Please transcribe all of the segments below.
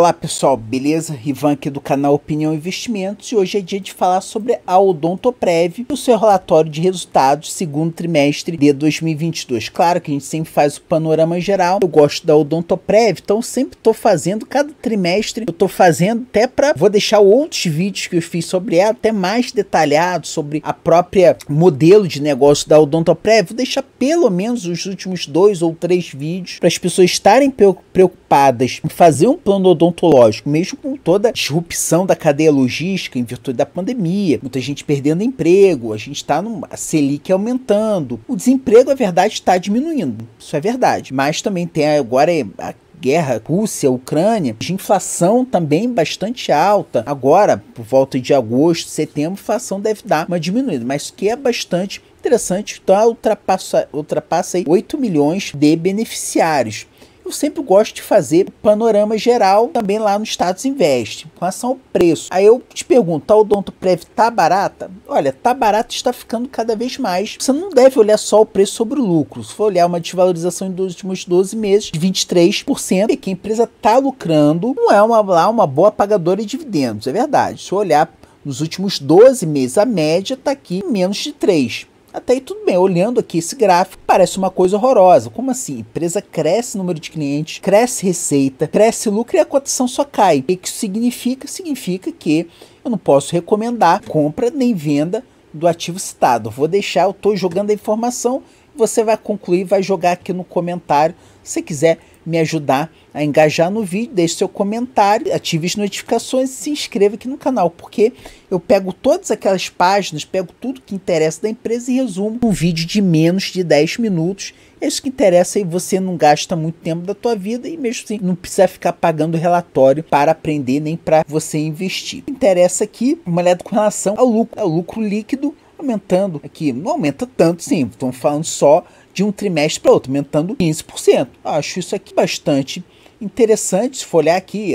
Olá pessoal, beleza? Rivan aqui do canal Opinião Investimentos e hoje é dia de falar sobre a Odontoprev e o seu relatório de resultados segundo trimestre de 2022. Claro que a gente sempre faz o panorama geral, eu gosto da Odontoprev, então sempre estou fazendo, cada trimestre eu estou fazendo até para, vou deixar outros vídeos que eu fiz sobre ela, até mais detalhados sobre a própria modelo de negócio da Odontoprev, vou deixar pelo menos os últimos dois ou três vídeos para as pessoas estarem preocupadas preocupadas em fazer um plano odontológico, mesmo com toda a disrupção da cadeia logística em virtude da pandemia, muita gente perdendo emprego, a gente está numa Selic aumentando. O desemprego, a verdade, está diminuindo. Isso é verdade. Mas também tem agora a guerra Rússia, Ucrânia, de inflação também bastante alta. Agora, por volta de agosto, setembro, a inflação deve dar uma diminuída, mas que é bastante interessante, então ultrapassa, ultrapassa aí 8 milhões de beneficiários. Eu sempre gosto de fazer panorama geral também lá no Status Invest, com relação ao preço. Aí eu te pergunto, a prévio tá barata? Olha, tá barata está ficando cada vez mais. Você não deve olhar só o preço sobre o lucro. Se for olhar uma desvalorização dos últimos 12 meses de 23%, e que a empresa tá lucrando, não é uma, lá uma boa pagadora de dividendos, é verdade. Se olhar nos últimos 12 meses, a média está aqui menos de 3. Até aí tudo bem, olhando aqui esse gráfico, parece uma coisa horrorosa. Como assim? Empresa cresce número de clientes, cresce receita, cresce lucro e a cotação só cai. O que isso significa? Significa que eu não posso recomendar compra nem venda do ativo citado. Vou deixar, eu estou jogando a informação você vai concluir, vai jogar aqui no comentário. Se quiser me ajudar a engajar no vídeo, deixe seu comentário, ative as notificações e se inscreva aqui no canal, porque eu pego todas aquelas páginas, pego tudo que interessa da empresa e resumo um vídeo de menos de 10 minutos. É isso que interessa e você não gasta muito tempo da tua vida e mesmo assim não precisa ficar pagando relatório para aprender nem para você investir. Interessa aqui, uma olhada com relação ao lucro, ao é lucro líquido aumentando aqui, não aumenta tanto sim, estamos falando só de um trimestre para outro, aumentando 15%. Acho isso aqui bastante interessante se for olhar aqui,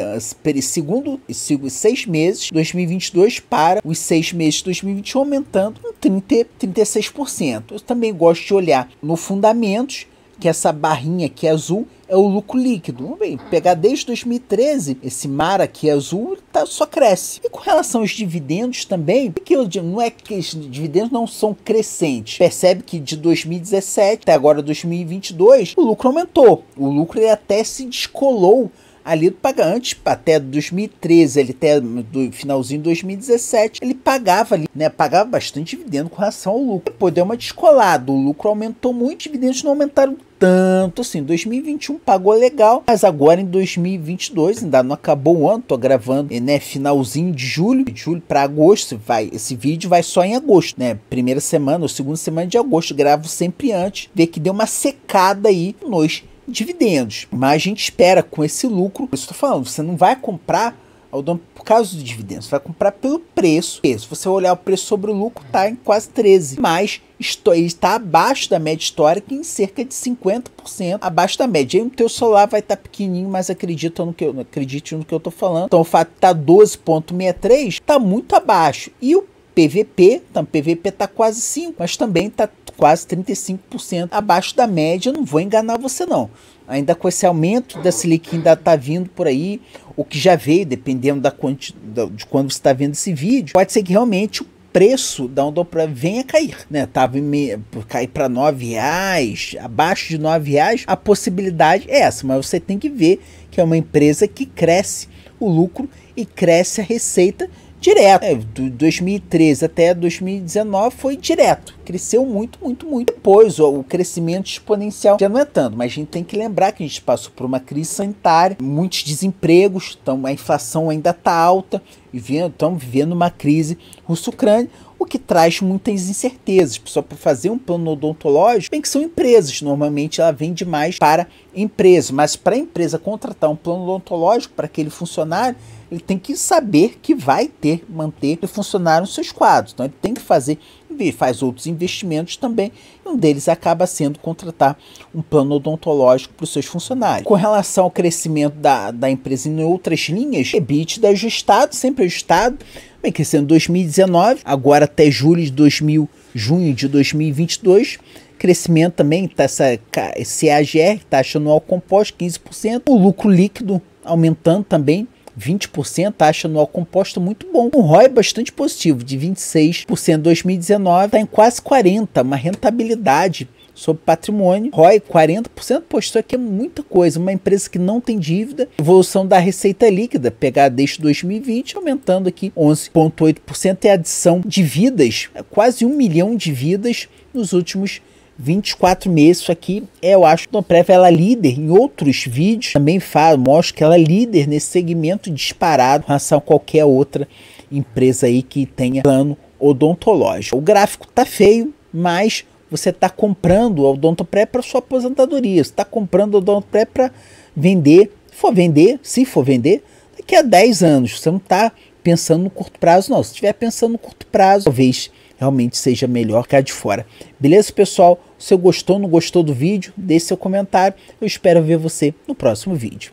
segundo os seis meses 2022 para os seis meses de 2021, aumentando 30, 36%. Eu também gosto de olhar no fundamentos, que é essa barrinha aqui azul, é o lucro líquido. Vamos bem, pegar desde 2013, esse mar aqui azul tá, só cresce. E com relação aos dividendos também, porque eu digo, não é que os dividendos não são crescentes. Percebe que de 2017 até agora 2022, o lucro aumentou. O lucro ele até se descolou ali do paga antes até 2013, ele até do finalzinho de 2017, ele pagava ali, né? Pagava bastante dividendo com relação ao lucro. Depois deu uma descolada, o lucro aumentou muito, os dividendos não aumentaram tanto assim. 2021 pagou legal, mas agora em 2022, ainda não acabou o ano, tô gravando, né, finalzinho de julho, de julho para agosto, vai, esse vídeo vai só em agosto, né? Primeira semana ou segunda semana de agosto, gravo sempre antes, ver que deu uma secada aí nos dividendos. Mas a gente espera com esse lucro, eu estou falando, você não vai comprar ao dono por causa dos dividendos. Você vai comprar pelo preço. Se você olhar o preço sobre o lucro, está em quase 13. Mas está tá abaixo da média histórica em cerca de 50% abaixo da média. E o teu celular vai estar tá pequenininho, mas acredito no que eu, acredite no que eu estou falando. Então o fato de tá 12,63 está muito abaixo. E o PVP, então PVP está quase 5, mas também está quase 35% abaixo da média. Não vou enganar você não ainda com esse aumento da Selic que ainda está vindo por aí, o que já veio, dependendo da quanti, de quando você está vendo esse vídeo, pode ser que realmente o preço da Ondopra venha a cair, né? Tava me, cair para nove reais, abaixo de nove reais, a possibilidade é essa, mas você tem que ver que é uma empresa que cresce o lucro e cresce a receita direto. É, do 2013 até 2019 foi direto. Cresceu muito, muito, muito. Depois ó, o crescimento exponencial já não é tanto, mas a gente tem que lembrar que a gente passou por uma crise sanitária, muitos desempregos, então a inflação ainda está alta e estamos vivendo uma crise russo-ucrânia o que traz muitas incertezas. Só para fazer um plano odontológico, bem que são empresas, normalmente ela vende mais para empresas, mas para a empresa contratar um plano odontológico para aquele funcionário, ele tem que saber que vai ter, manter o funcionário os seus quadros. Então ele tem que fazer faz outros investimentos também, e um deles acaba sendo contratar um plano odontológico para os seus funcionários. Com relação ao crescimento da, da empresa em outras linhas, EBITDA ajustado, sempre ajustado, vem crescendo 2019, agora até julho de 2000, junho de 2022, crescimento também, tá essa CAGR, taxa anual composta, 15%, o lucro líquido aumentando também 20% taxa anual composta muito bom. Um ROI bastante positivo, de 26% em 2019, está em quase 40%, uma rentabilidade sobre patrimônio. ROI 40% isso aqui é muita coisa. Uma empresa que não tem dívida, evolução da receita líquida, pegar desde 2020, aumentando aqui 11,8% e adição de vidas, quase um milhão de vidas nos últimos 24 meses. Isso aqui, eu acho, uma prévia, ela é líder em outros vídeos. Também falo, mostro que ela é líder nesse segmento disparado em relação a qualquer outra empresa aí que tenha plano odontológico. O gráfico tá feio, mas você está comprando o odontopré para sua aposentadoria. Você está comprando o odontopré para vender, for vender, se for vender, daqui a 10 anos. Você não está pensando no curto prazo, não. Se estiver pensando no curto prazo, talvez realmente seja melhor que a de fora. Beleza, pessoal? Se você gostou, não gostou do vídeo, deixe seu comentário. Eu espero ver você no próximo vídeo.